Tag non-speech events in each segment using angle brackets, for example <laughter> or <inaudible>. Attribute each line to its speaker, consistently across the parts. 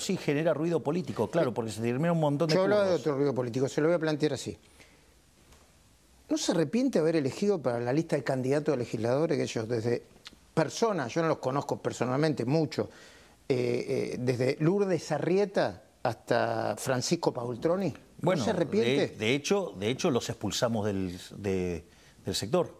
Speaker 1: sí genera ruido político, claro, porque se termina un montón de Yo hablaba de otro ruido político, se lo voy a plantear así.
Speaker 2: ¿No se arrepiente haber elegido para la lista de candidatos a legisladores que ellos desde personas, yo no los conozco personalmente mucho, eh, eh, desde Lourdes Arrieta hasta Francisco Paultroni? ¿No bueno, se arrepiente?
Speaker 1: De, hecho, de hecho, los expulsamos del, sector.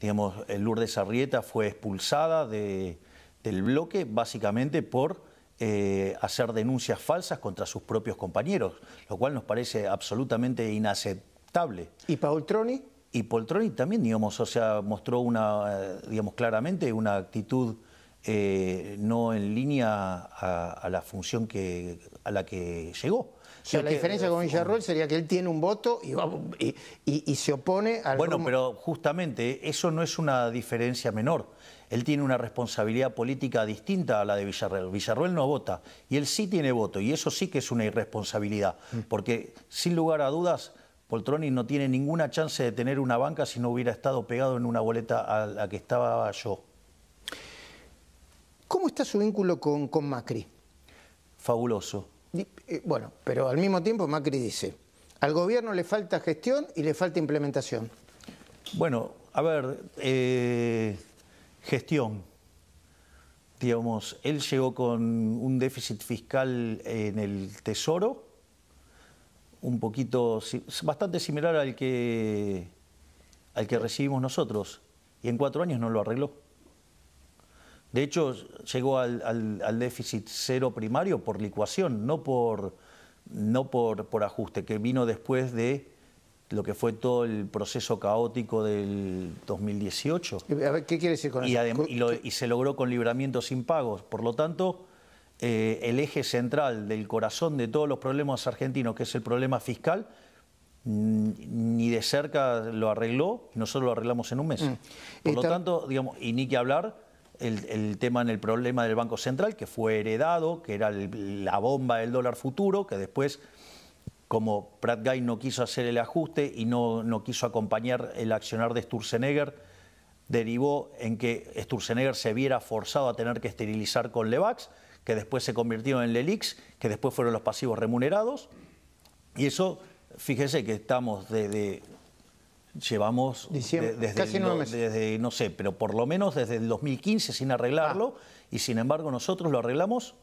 Speaker 1: Digamos, eh, Lourdes Arrieta fue expulsada del bloque básicamente por eh, hacer denuncias falsas contra sus propios compañeros, lo cual nos parece absolutamente inaceptable. ¿Y Troni? Y Poltroni también, digamos, o sea, mostró una, eh, digamos, claramente una actitud eh, no en línea a, la función que, a la que llegó. la diferencia con
Speaker 2: Villarroel sería que él tiene un voto
Speaker 1: y, y, se opone al... Bueno, pero justamente eso no es una diferencia menor. Él tiene una responsabilidad política distinta a la de Villarreal. Villarreal no vota y él sí tiene voto y eso sí que es una irresponsabilidad, mm. porque sin lugar a dudas Poltroni no tiene ninguna chance de tener una banca si no hubiera estado pegado en una boleta a la que estaba
Speaker 2: yo. ¿Cómo está su vínculo con, Macri? Fabuloso. Eh, bueno, pero al mismo tiempo Macri dice, al gobierno le falta gestión y le falta implementación.
Speaker 1: Bueno, a ver, eh, Gestión. Digamos, él llegó con un déficit fiscal en el Tesoro, un poquito, bastante similar al que, al que recibimos nosotros, y en cuatro años no lo arregló. De hecho, llegó al, déficit cero primario por licuación, no por, no por, por ajuste, que vino después de lo que fue todo el proceso caótico del 2018.
Speaker 2: ¿qué quiere decir con eso?
Speaker 1: Y, se logró con libramientos sin pagos. Por lo tanto, eh, el eje central del corazón de todos los problemas argentinos, que es el problema fiscal, mm, ni de cerca lo arregló, nosotros lo arreglamos en un mes. Mm. Por lo tanto, digamos, y ni que hablar el, tema en el problema del Banco Central, que fue heredado, que era la bomba del dólar futuro, que después como Pratt Guy no quiso hacer el ajuste y no, no quiso acompañar el accionar de Sturzenegger, derivó en que Sturzenegger se viera forzado a tener que esterilizar con Levax, que después se convirtieron en Lelix, que después fueron los pasivos remunerados. Y eso, fíjese que estamos desde. Llevamos desde, no, no sé, pero por lo menos desde el 2015 sin arreglarlo, ah. y sin embargo nosotros lo arreglamos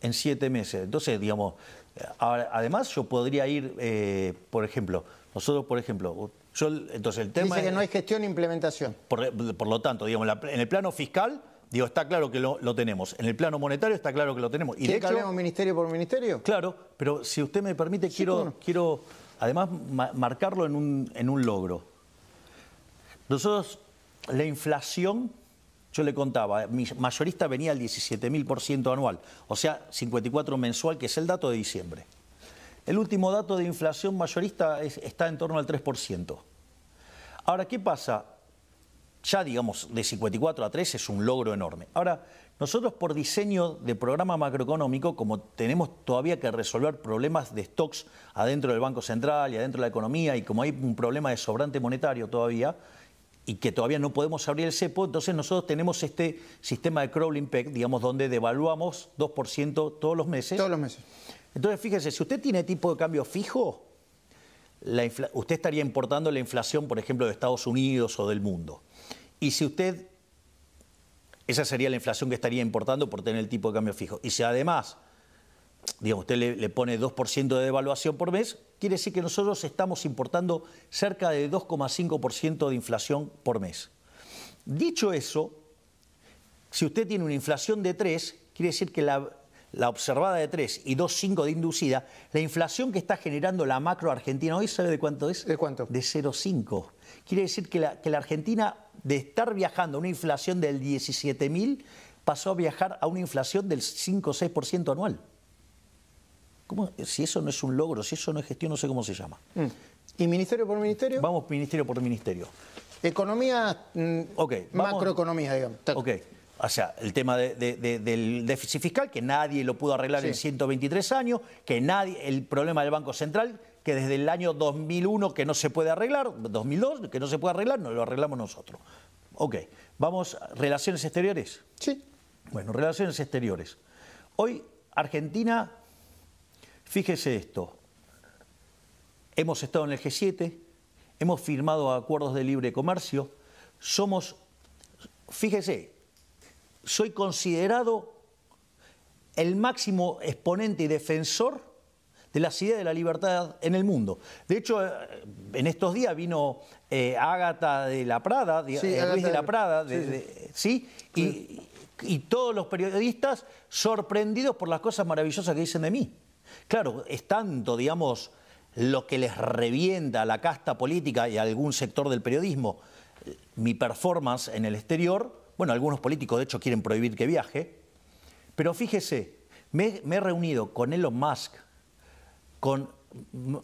Speaker 1: en siete meses. Entonces, digamos, eh, además, yo podría ir, eh, por ejemplo, nosotros, por ejemplo, yo, entonces el tema... Dice que no
Speaker 2: hay gestión e implementación.
Speaker 1: Por, lo tanto, digamos, en el plano fiscal, digo, está claro que lo, tenemos. En el plano monetario está claro que lo tenemos. Y de que hablemos ministerio por ministerio? Claro, pero si usted me permite, quiero, quiero además marcarlo en un, en un logro. Nosotros, la inflación yo le contaba, eh, mi mayorista venía al 17.000% anual, o sea, 54 mensual, que es el dato de diciembre. El último dato de inflación mayorista está en torno al 3%. Ahora, ¿qué pasa? Ya, digamos, de 54 a 3 es un logro enorme. Ahora, nosotros por diseño de programa macroeconómico, como tenemos todavía que resolver problemas de stocks adentro del Banco Central y adentro de la economía, y como hay un problema de sobrante monetario todavía, y que todavía no podemos abrir el cepo, entonces nosotros tenemos este sistema de crawling peg, digamos, donde devaluamos 2% todos los meses. Todos los meses. Entonces, fíjese, si usted tiene tipo de cambio fijo, usted estaría importando la inflación, por ejemplo, de Estados Unidos o del mundo. Y si usted, esa sería la inflación que estaría importando por tener el tipo de cambio fijo. Y si además digamos, usted le, pone 2% de devaluación por mes, quiere decir que nosotros estamos importando cerca de 2,5% de inflación por mes. Dicho eso, si usted tiene una inflación de 3, quiere decir que la, observada de 3 y 2,5 de inducida, la inflación que está generando la macro argentina hoy, ¿sabe de cuánto es? ¿De cuánto? De 0,5. Quiere decir que la, Argentina, de estar viajando a una inflación del 17.000, pasó a viajar a una inflación del 5 6% anual. Si eso no es un logro, si eso no es gestión, no sé cómo se llama.
Speaker 2: Mm. ¿Y ministerio por ministerio?
Speaker 1: Vamos ministerio por ministerio. Economía, mm, okay, macroeconomía, digamos. Ok, o sea, el tema del déficit fiscal, que nadie lo pudo arreglar en 123 años, que nadie, el problema del Banco Central, que desde el año 2001 que no se puede arreglar, 2002 que no se puede arreglar, no lo arreglamos nosotros. Ok, vamos, relaciones exteriores. Sí. Bueno, relaciones exteriores. Hoy Argentina Fíjese esto, hemos estado en el G7, hemos firmado acuerdos de libre comercio, somos, fíjese, soy considerado el máximo exponente y defensor de la ideas de la libertad en el mundo. De hecho, eh, en estos días vino eh, Ágata de la Prada, eh, Luis de la Prada, y todos los periodistas sorprendidos por las cosas maravillosas que dicen de mí. Claro, es tanto, digamos, lo que les revienta a la casta política y a algún sector del periodismo eh, mi performance en el exterior. Bueno, algunos políticos de hecho quieren prohibir que viaje. Pero fíjese, me, he reunido con Elon Musk, con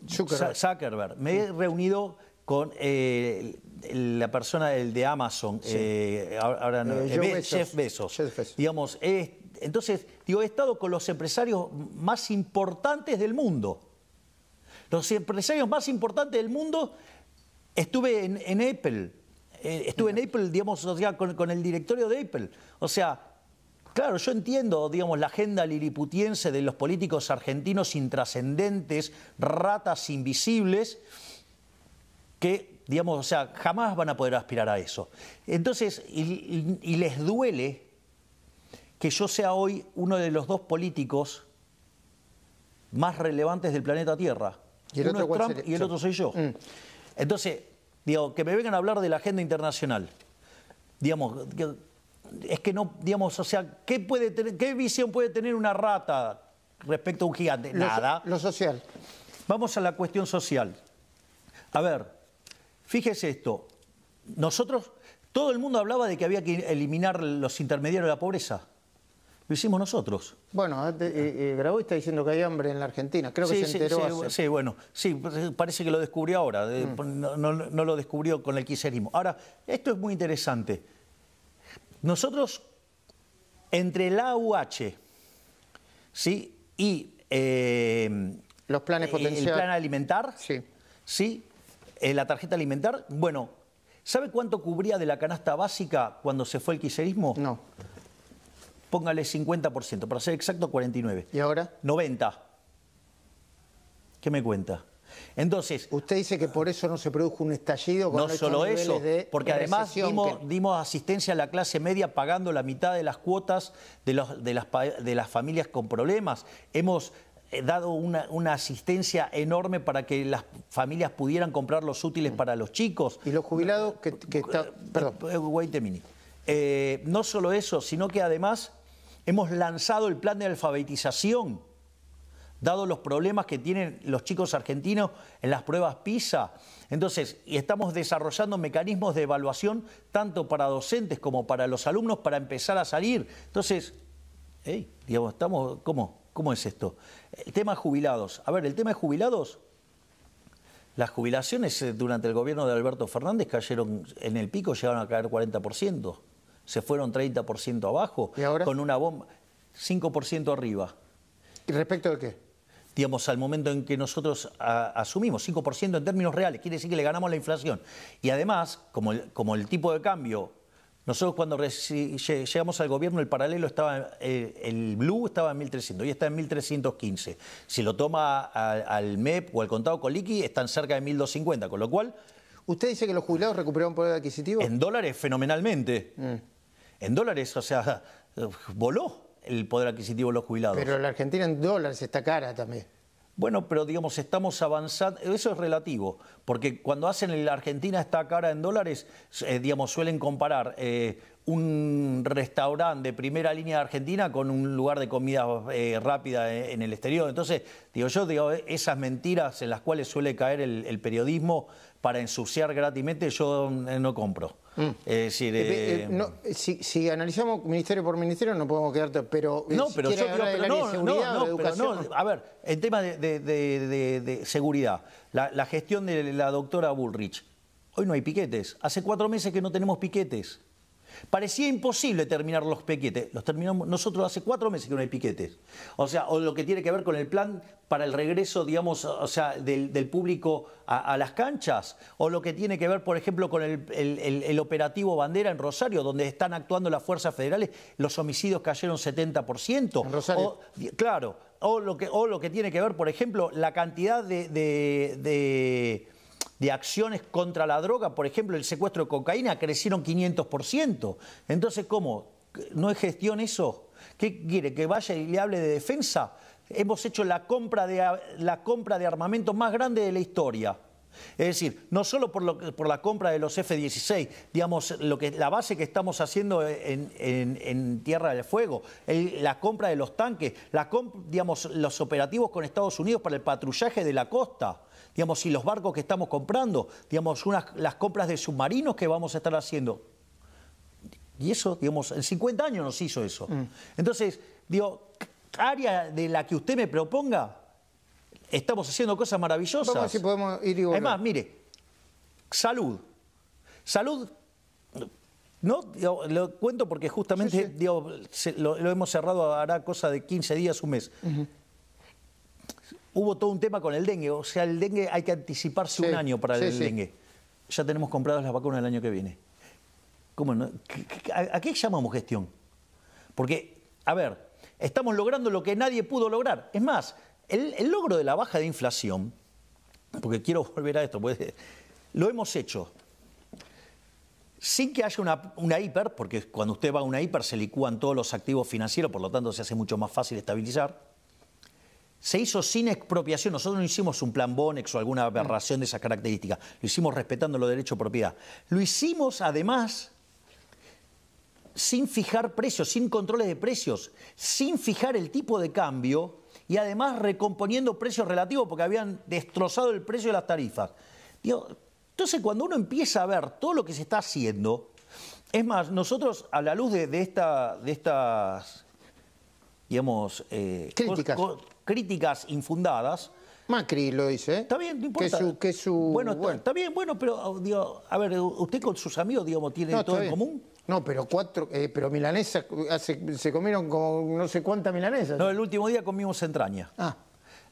Speaker 1: Zuckerberg, me he reunido con eh, la persona de Amazon, eh, ahora no, Jeff, Bezos. Digamos, entonces, digo, he estado con los empresarios más importantes del mundo. Los empresarios más importantes del mundo, estuve en, Apple, eh, estuve en Apple, digamos, con, el directorio de Apple. O sea, claro, yo entiendo, digamos, la agenda liliputiense de los políticos argentinos intrascendentes, ratas invisibles, que, digamos, o sea, jamás van a poder aspirar a eso. Entonces, y les duele que yo sea hoy uno de los dos políticos más relevantes del planeta Tierra. ¿Y el uno otro es Trump y el otro soy yo. Mm. Entonces, digo, que me vengan a hablar de la agenda internacional. Digamos, es que no, digamos, o sea, ¿qué, puede tener, qué visión puede tener una rata respecto a un gigante? Nada. lo social. Vamos a la cuestión social. A ver, fíjese esto. Nosotros, todo el mundo hablaba de que había que eliminar los intermediarios de la pobreza lo hicimos nosotros.
Speaker 2: Bueno, Bravo eh, eh, eh, está diciendo que hay hambre en la Argentina, creo que se enteró sí,
Speaker 1: sí, bueno, sí, parece que lo descubrió ahora, mm. no, lo descubrió con el quiserismo. Ahora, esto es muy interesante. Nosotros, entre el AUH ¿sí? y... Los planes potenciales. El plan alimentar, sí. ¿sí? la tarjeta alimentar, bueno, ¿sabe cuánto cubría de la canasta básica cuando se fue el quiserismo? No póngale 50%, para ser exacto 49. ¿Y ahora? 90. ¿Qué me cuenta? Entonces, usted dice que por eso no
Speaker 2: se produjo un estallido. Con no solo eso, porque además
Speaker 1: dimos, asistencia a la clase media pagando la mitad de las cuotas de, las, de las familias con problemas. Hemos eh, dado una, asistencia enorme para que las familias pudieran comprar los útiles para los chicos. Y los jubilados que, que eh, están... Perdón. Eh, wait a minute. no solo eso, sino que además Hemos lanzado el plan de alfabetización, dado los problemas que tienen los chicos argentinos en las pruebas PISA. Entonces, y estamos desarrollando mecanismos de evaluación tanto para docentes como para los alumnos para empezar a salir. Entonces, digamos, estamos, ¿cómo? ¿Cómo es esto? El tema jubilados. A ver, el tema de jubilados, las jubilaciones eh, durante el gobierno de Alberto Fernández cayeron en el pico, llegaron a caer 40% se fueron 30% abajo. Con una bomba, 5% arriba. ¿Y respecto de qué? Digamos, al momento en que nosotros asumimos 5% en términos reales, quiere decir que le ganamos la inflación. Y además, como el, como el tipo de cambio nosotros cuando llegamos al gobierno, el paralelo estaba, el blue estaba en 1300 y está en 1315. Si lo toma al MEP o al contado coliqui... están cerca de 1250, con lo cual... ¿Usted dice que los jubilados recuperaron poder adquisitivo? En dólares, fenomenalmente. Mm en dólares, o sea, voló el poder adquisitivo de los jubilados. Pero
Speaker 2: la Argentina en dólares está cara también.
Speaker 1: Bueno, pero digamos, estamos avanzando, eso es relativo, porque cuando hacen la Argentina está cara en dólares, eh, digamos, suelen comparar eh, un restaurante de primera línea de Argentina con un lugar de comida eh, rápida en el exterior. Entonces, digo yo, digo, esas mentiras en las cuales suele caer el, periodismo para ensuciar gratis, yo no compro. Mm. Eh, eh,
Speaker 2: eh, si, analizamos ministerio por ministerio no podemos quedarte pero no, pero, yo, no, no,
Speaker 1: no, a ver, el tema de, seguridad, la, la, gestión de la doctora Bullrich, hoy no hay piquetes, hace cuatro meses que no tenemos piquetes. Parecía imposible terminar los piquetes. Los terminamos nosotros hace cuatro meses que no hay piquetes. O sea, o lo que tiene que ver con el plan para el regreso, digamos, o sea, del, público a, las canchas, o lo que tiene que ver, por ejemplo, con el, operativo Bandera en Rosario, donde están actuando las fuerzas federales, los homicidios cayeron 70%. En Rosario. claro, o lo, que, o lo que tiene que ver, por ejemplo, la cantidad de de acciones contra la droga, por ejemplo, el secuestro de cocaína, crecieron 500%. Entonces, ¿cómo? ¿No es gestión eso? ¿Qué quiere? ¿Que vaya y le hable de defensa? Hemos hecho la compra de, la compra de armamento más grande de la historia. Es decir, no solo por, lo, por la compra de los F-16, digamos, lo que, la base que estamos haciendo en, Tierra del Fuego, la compra de los tanques, digamos, los operativos con Estados Unidos para el patrullaje de la costa digamos, si los barcos que estamos comprando, digamos, unas, las compras de submarinos que vamos a estar haciendo. Y eso, digamos, en 50 años nos hizo eso. Mm. Entonces, digo, área de la que usted me proponga, estamos haciendo cosas maravillosas. Vamos a si podemos ir y Además, mire, salud. Salud, no, lo cuento porque justamente Digo, lo, hemos cerrado, hará cosa de 15 días, un mes hubo todo un tema con el dengue. O sea, el dengue hay que anticiparse un año para el dengue. Ya tenemos compradas las vacunas el año que viene. ¿Cómo ¿A qué llamamos gestión? Porque, a ver, estamos logrando lo que nadie pudo lograr. Es más, el, el logro de la baja de inflación, porque quiero <laughs> volver a esto, pues, lo hemos hecho sin que haya una, una, hiper, porque cuando usted va a una hiper se licúan todos los activos financieros, por lo tanto se hace mucho más fácil estabilizar se hizo sin expropiación. Nosotros no hicimos un plan Bonex o alguna mm. aberración de esas características. Lo hicimos respetando los derechos de propiedad. Lo hicimos además sin fijar precios, sin controles de precios, sin fijar el tipo de cambio y además recomponiendo precios relativos porque habían destrozado el precio de las tarifas. Entonces, cuando uno empieza a ver todo lo que se está haciendo, es más, nosotros a la luz de, esta, de estas digamos, eh, críticas críticas infundadas. Macri lo dice. ¿eh? Está bien, no importa. Que su,
Speaker 2: su... Bueno, Está, bien, bueno, pero oh, a ver, usted con sus amigos, digamos, tiene todo en común. No, pero cuatro, eh, pero milanesas, se comieron como no sé cuántas milanesas. No, el último día comimos entraña. Ah.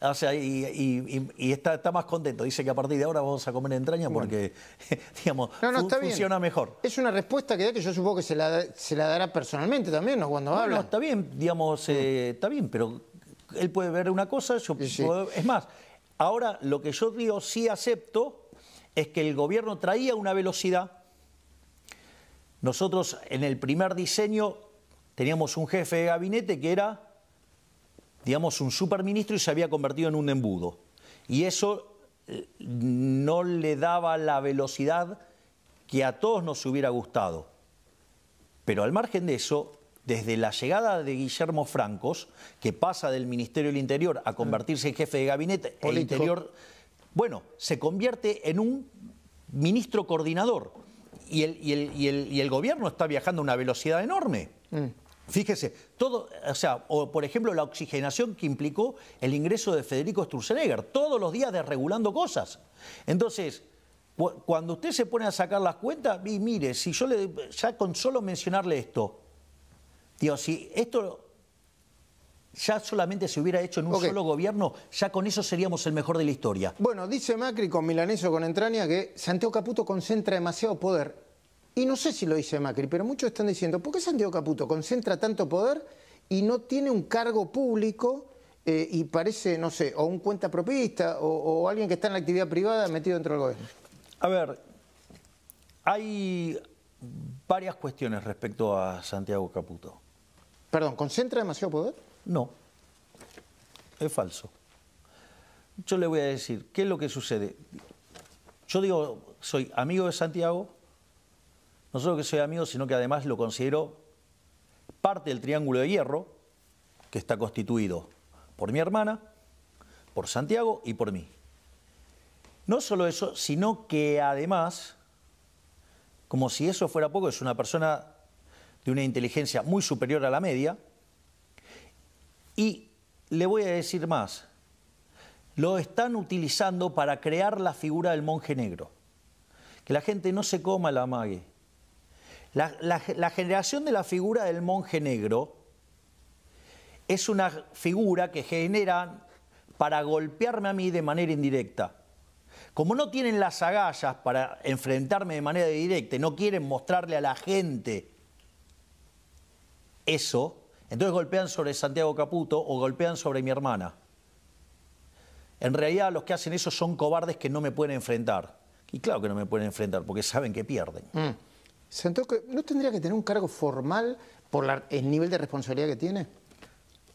Speaker 1: O sea, y, está, más contento. Dice que a partir de ahora vamos a comer entraña porque, <laughs> digamos, no, no, funciona mejor.
Speaker 2: Es una respuesta que que yo supongo que se la, dará personalmente también, ¿no? Cuando habla. No,
Speaker 1: está bien, digamos, eh, está bien, pero él puede ver una cosa, yo Es más, ahora lo que yo digo sí acepto es que el gobierno traía una velocidad. Nosotros en el primer diseño teníamos un jefe de gabinete que era, digamos, un superministro y se había convertido en un embudo. Y eso eh, no le daba la velocidad que a todos nos hubiera gustado. Pero al margen de eso, desde la llegada de Guillermo Francos, que pasa del Ministerio del Interior a convertirse en jefe de gabinete, el Interior, bueno, se convierte en un ministro coordinador. Y el, y el, gobierno está viajando a una velocidad enorme. Mm. Fíjese, todo, o sea, por ejemplo la oxigenación que implicó el ingreso de Federico Sturzenegger, todos los días desregulando cosas. Entonces, cuando usted se pone a sacar las cuentas, mire, si yo le, ya con solo mencionarle esto, Tío, si esto ya solamente se hubiera hecho en un solo gobierno, ya con eso seríamos el mejor de la historia.
Speaker 2: Bueno, dice Macri con Milaneso, con Entraña, que Santiago Caputo concentra demasiado poder. Y no sé si lo dice Macri, pero muchos están diciendo, ¿por qué Santiago Caputo concentra tanto poder y no tiene un cargo público eh, y parece, no sé, o un cuenta propista o alguien que está en la actividad privada metido dentro del gobierno?
Speaker 1: A ver, hay varias cuestiones respecto a Santiago Caputo.
Speaker 2: Perdón, ¿concentra demasiado poder? No,
Speaker 1: es falso. Yo le voy a decir, ¿qué es lo que sucede? Yo digo, soy amigo de Santiago, no solo que soy amigo, sino que además lo considero parte del Triángulo de Hierro, que está constituido por mi hermana, por Santiago y por mí. No solo eso, sino que además, como si eso fuera poco, es una persona de una inteligencia muy superior a la media. Y le voy a decir más, lo están utilizando para crear la figura del monje negro. Que la gente no se coma la amague... La, generación de la figura del monje negro es una figura que generan para golpearme a mí de manera indirecta. Como no tienen las agallas para enfrentarme de manera directa y no quieren mostrarle a la gente eso, entonces golpean sobre Santiago Caputo o golpean sobre mi hermana. En realidad los que hacen eso son cobardes que no me pueden enfrentar. Y claro que no me pueden enfrentar porque saben que pierden.
Speaker 2: Mm. no tendría que tener un cargo formal por el nivel de responsabilidad que tiene?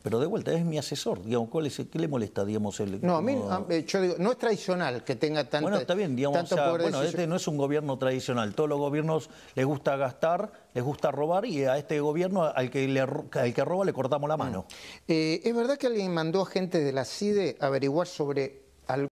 Speaker 2: Pero de vuelta, es mi asesor, digamos, ¿qué le molesta, digamos? El, no, a mí, eh, yo digo, no es tradicional que tenga tanta, bueno, está bien, digamos, tanto Bueno, este
Speaker 1: no es un gobierno tradicional, todos los gobiernos les gusta gastar, les gusta robar y a este gobierno, al que, le, al que roba, le cortamos la mano.
Speaker 2: Mm. Eh, ¿Es verdad que alguien mandó a gente de la CIDE averiguar sobre